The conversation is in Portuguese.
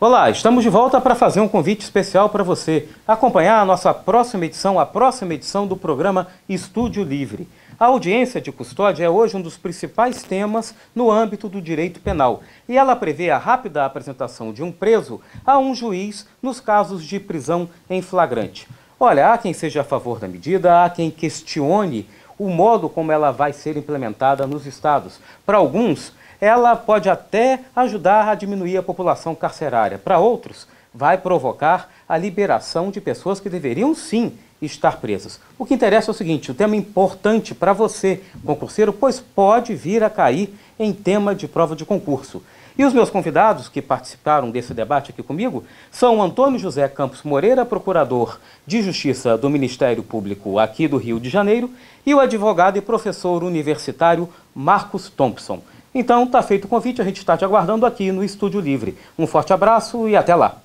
Olá, estamos de volta para fazer um convite especial para você acompanhar a nossa próxima edição, a próxima edição do programa Estúdio Livre. A audiência de custódia é hoje um dos principais temas no âmbito do direito penal e ela prevê a rápida apresentação de um preso a um juiz nos casos de prisão em flagrante. Olha, há quem seja a favor da medida, há quem questione o modo como ela vai ser implementada nos estados. Para alguns, ela pode até ajudar a diminuir a população carcerária. Para outros, vai provocar a liberação de pessoas que deveriam sim estar presas. O que interessa é o seguinte: o tema importante para você, concurseiro, pois pode vir a cair em tema de prova de concurso. E os meus convidados que participaram desse debate aqui comigo são Antônio José Campos Moreira, procurador de Justiça do Ministério Público aqui do Rio de Janeiro, e o advogado e professor universitário Marcos Thompson. Então, está feito o convite, a gente está te aguardando aqui no Estúdio Livre. Um forte abraço e até lá.